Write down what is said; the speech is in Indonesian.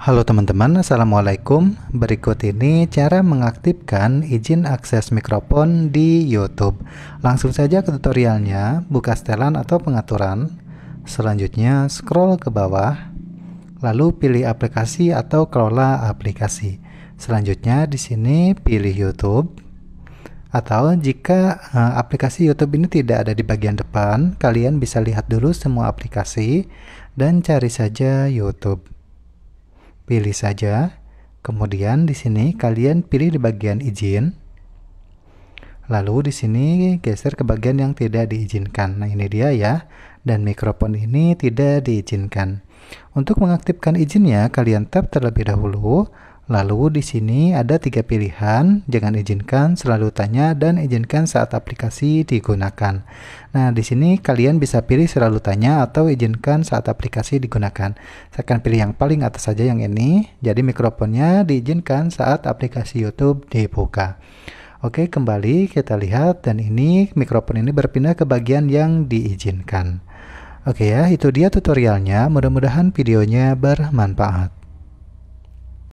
Halo teman-teman, Assalamualaikum Berikut ini cara mengaktifkan izin akses mikrofon di YouTube Langsung saja ke tutorialnya, buka setelan atau pengaturan Selanjutnya scroll ke bawah Lalu pilih aplikasi atau kelola aplikasi Selanjutnya di sini pilih YouTube atau jika e, aplikasi YouTube ini tidak ada di bagian depan, kalian bisa lihat dulu semua aplikasi dan cari saja YouTube. Pilih saja. Kemudian di sini kalian pilih di bagian izin. Lalu di sini geser ke bagian yang tidak diizinkan. Nah, ini dia ya. Dan mikrofon ini tidak diizinkan. Untuk mengaktifkan izinnya, kalian tap terlebih dahulu Lalu di sini ada tiga pilihan, jangan izinkan, selalu tanya, dan izinkan saat aplikasi digunakan. Nah, di sini kalian bisa pilih selalu tanya atau izinkan saat aplikasi digunakan. Saya akan pilih yang paling atas saja yang ini, jadi mikrofonnya diizinkan saat aplikasi YouTube dibuka. Oke, kembali kita lihat, dan ini mikrofon ini berpindah ke bagian yang diizinkan. Oke ya, itu dia tutorialnya. Mudah-mudahan videonya bermanfaat.